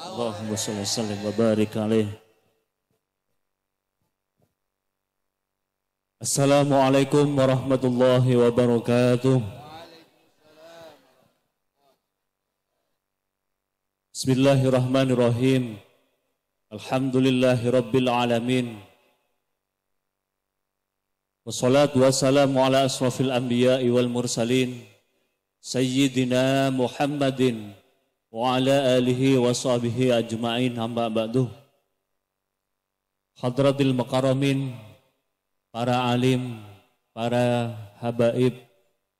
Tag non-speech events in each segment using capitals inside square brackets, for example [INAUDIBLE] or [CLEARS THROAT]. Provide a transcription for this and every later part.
Allahumma salli sallim wa barik alaih. Assalamualaikum warahmatullahi wabarakatuh. Bismillahirrahmanirrahim. Alhamdulillahi rabbil alamin. Wassalatu wassalamu ala asrafil anbiya'i wal mursalin. Sayyidina Muhammadin wa ala alihi wa sahbihi ajma'in hamba ba'du Hadratil makaramin para alim para habaib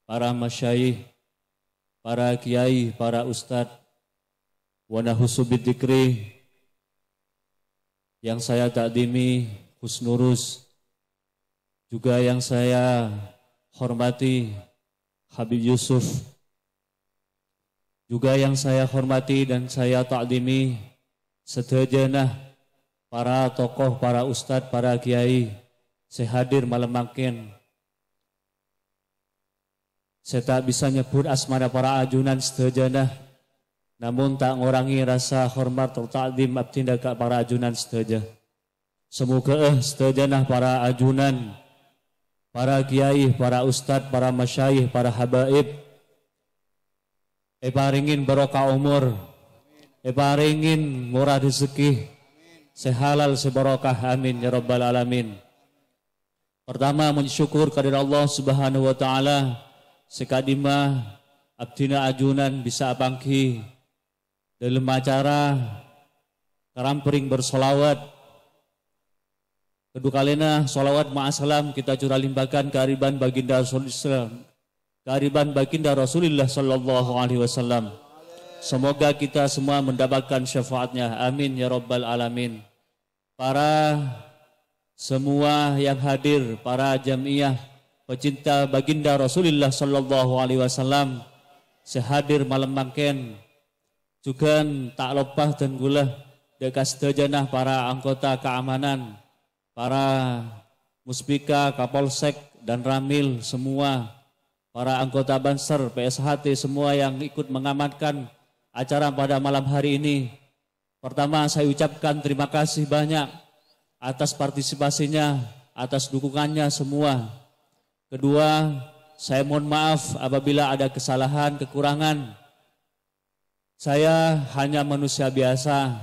para masyayih para kiai para ustadz wa dikri yang saya takdimi husnurus juga yang saya hormati Habib Yusuf Juga yang saya hormati dan saya takdimi sederhanah para tokoh, para ustadz, para kiai sehadir malam makin. Saya tak bisa nyebut asmara para ajunan sederhanah namun tak ngurangi rasa hormat atau tertakdim abtinda ke para ajunan sederhanah. Semoga eh sederhanah para ajunan, para kiai, para ustadz, para masyayih, para habaib, Eparingin barokah umur. eparingin murah rezeki. Sehalal sebarokah amin ya rabbal alamin. Pertama mensyukur kepada Allah Subhanahu wa taala sekadima, abdina ajunan bisa abangki dalam acara karampering bersolawat kedua kalena solawat ma'asalam kita curah limbahkan keariban baginda Rasul kearifan baginda Rasulullah Sallallahu Alaihi Wasallam. Semoga kita semua mendapatkan syafaatnya. Amin ya Rabbal Alamin. Para semua yang hadir, para jamiah pecinta baginda Rasulullah Sallallahu Alaihi Wasallam sehadir malam mangken juga tak lepas dan gula dekas dejanah para anggota keamanan, para muspika, kapolsek dan ramil semua para anggota Banser, PSHT, semua yang ikut mengamankan acara pada malam hari ini. Pertama saya ucapkan terima kasih banyak atas partisipasinya, atas dukungannya semua. Kedua, saya mohon maaf apabila ada kesalahan, kekurangan. Saya hanya manusia biasa,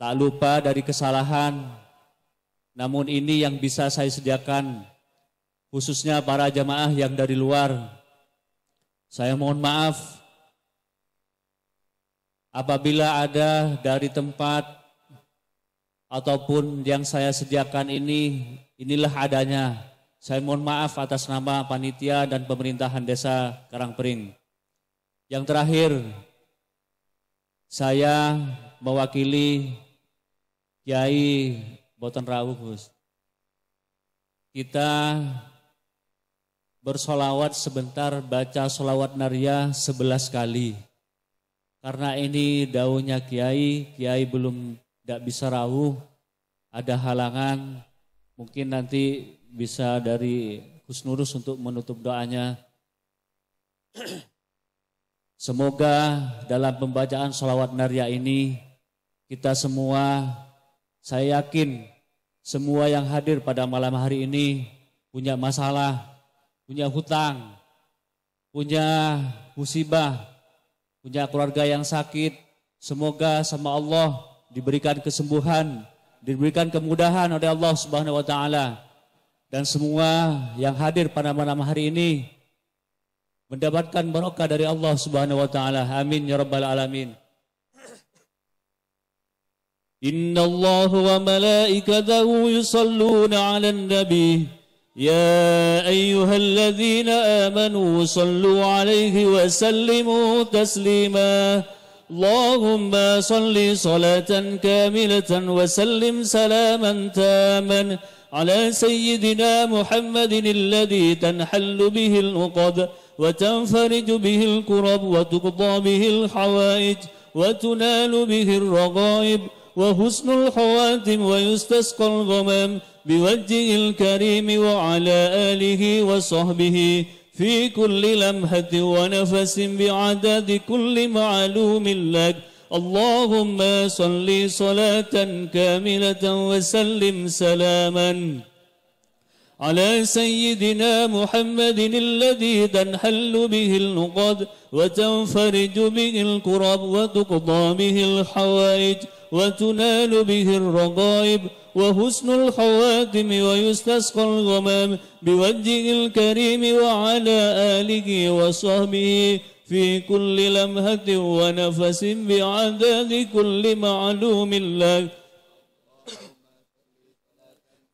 tak lupa dari kesalahan. Namun ini yang bisa saya sediakan khususnya para jamaah yang dari luar. Saya mohon maaf apabila ada dari tempat ataupun yang saya sediakan ini, inilah adanya. Saya mohon maaf atas nama panitia dan pemerintahan desa Karangpering. Yang terakhir, saya mewakili Kiai Boten Rawuh, Kita bersolawat sebentar, baca solawat naria sebelas kali. Karena ini daunnya kiai, kiai belum tidak bisa rawuh, ada halangan, mungkin nanti bisa dari Kusnurus untuk menutup doanya. [CLEARS THROAT] Semoga dalam pembacaan solawat naria ini kita semua saya yakin semua yang hadir pada malam hari ini punya masalah, punya hutang, punya musibah, punya keluarga yang sakit, semoga sama Allah diberikan kesembuhan, diberikan kemudahan oleh Allah Subhanahu wa taala. Dan semua yang hadir pada malam hari ini mendapatkan barokah dari Allah Subhanahu wa taala. Amin ya rabbal alamin. Inna Allah wa malaikatahu yusalluna 'alan nabi يا أيها الذين آمنوا صلوا عليه وسلموا تسليما اللهم صل صلاة كاملة وسلم سلاما تاما على سيدنا محمد الذي تنحل به العقد وتنفرج به الكرب وتقضى به الحوائج وتنال به الرغائب وحسن الحواتم ويستسقى الغمام بوجه الكريم وعلى آله وصحبه في كل لمحة ونفس بعدد كل معلوم لك اللهم صل صلاة كاملة وسلم سلاماً على سيدنا محمد الذي تنحل به النقد وتنفرج به الكرب وتقضى به الحوائج وتنال به الرغائب وحسن الخواتم ويستسقى الغمام بوجه الكريم وعلى آله وصحبه في كل لمهة ونفس بعدد كل معلوم الله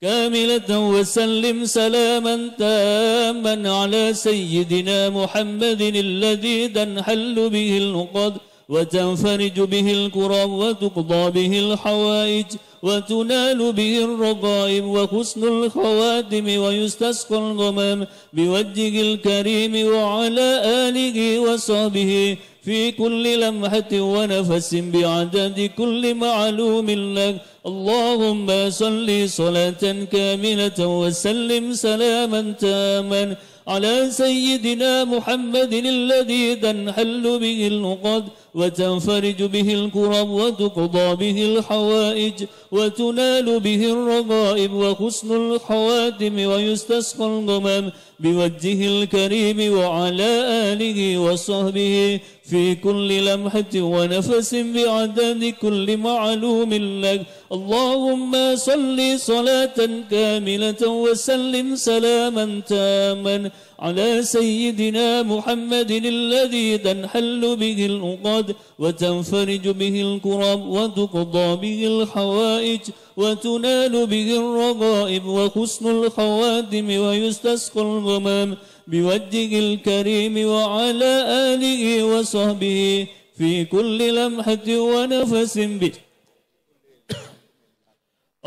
كاملة وسلم سلاما تاما على سيدنا محمد الذي تنحل به النقد وتنفرج به الكرب وتقضى به الحوائج وتنال به الرغائب وحسن الخواتم ويستسقى الغمام بوجه الكريم وعلى آله وصحبه في كل لمحة ونفس بعدد كل معلوم لك اللهم صل صلاة كاملة وسلم سلاما تاما على سيدنا محمد الذي تنحل به العقد وتنفرج به الكرب وتقضى به الحوائج وتنال به الرغائب وحسن الخواتم ويستسقى الغمام بوجهه الكريم وعلى آله وصحبه في كل لمحة ونفس بعدد كل معلوم لك اللهم صل صلاة كاملة وسلم سلاما تاما على سيدنا محمد الذي تنحل به الأقاد وتنفرج به الكرب وتقضى به الحوائج وتنال به الرغائب وحسن الخواتم ويستسقى الغمام بوجه الكريم وعلى آله وصحبه في كل لمحة ونفس به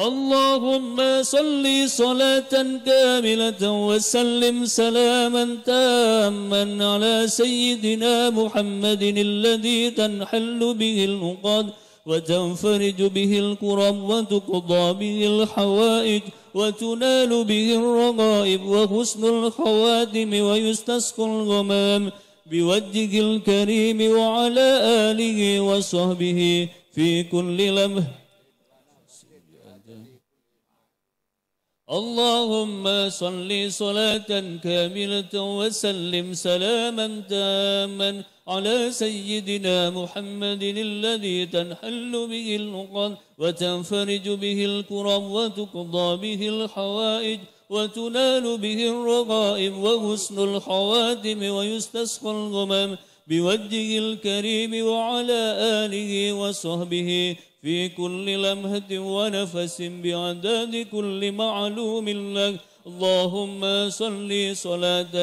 اللهم صل صلاة كاملة وسلم سلاما تاما على سيدنا محمد الذي تنحل به الأقاد وتنفرج به الكرب وتقضى به الحوائج وتنال به الرغائب وحسن الخواتم ويستسقى الغمام بوجهه الكريم وعلى آله وصحبه في كل لمحه اللهم صل صلاة كاملة وسلم سلاما تاما على سيدنا محمد الذي تنحل به النقم وتنفرج به الكرم وتقضى به الحوائج وتنال به الرغائب وغسل الخواتم ويستسقى الغمم بوجهه الكريم وعلى آله وصحبه في كل لمهة ونفس بعدد كل معلوم لك اللهم صل صلاة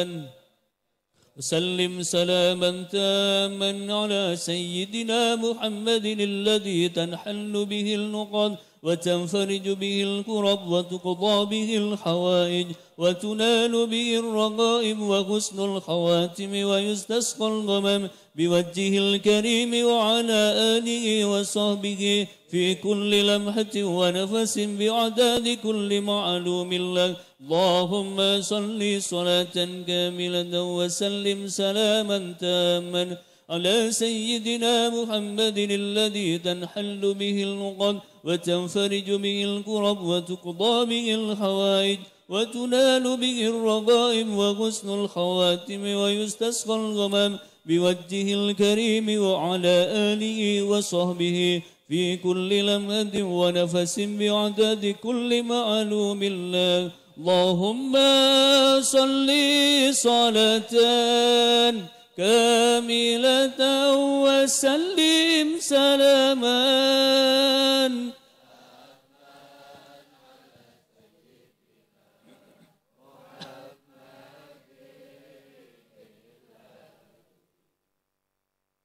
وسلم سلاما تاما على سيدنا محمد الذي تنحل به النقد وتنفرج به الكرب وتقضى به الحوائج وتنال به الرغائب وغسل الخواتم ويستسقى الغمم بوجهه الكريم وعلى آله وصحبه في كل لمحة ونفس بعداد كل معلوم لك اللهم صل صلاة كاملة وسلم سلاما تاما على سيدنا محمد الذي تنحل به النقد وتنفرج به الكرب وتقضى به الحوائج وتنال به الرغائم وغسن الخواتم ويستسقى الغمام بوجهه الكريم وعلى آله وصحبه في كل لمد ونفس بعدد كل معلوم الله اللهم صل صلاة كاملة وسلم سلاما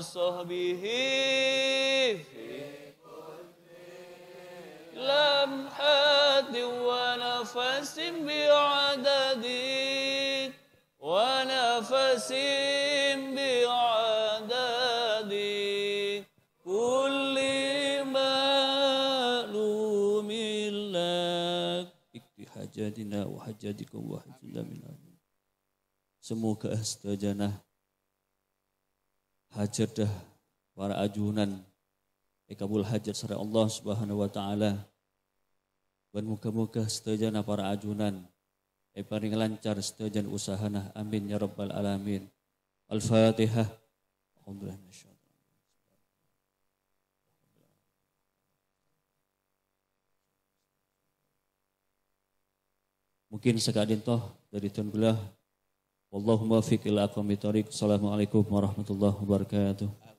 وصحبه لمحات ونفس بعدد ونفس بعدد كل لوم لك اكفي حاجاتنا وحاجاتكم وحجنا من عدو سموك أستجنه Hajar dah para ajunan ikabul hajar sara Allah Subhanahu wa taala ban muka-muka setajana para ajunan yang paling lancar setajan usahana amin ya rabbal alamin al-fatihah alhamdulillah Mungkin sekadin toh dari Tuan Belah Wallahu muwaffiq ila aqwamit thoriq. Assalamualaikum warahmatullahi wabarakatuh.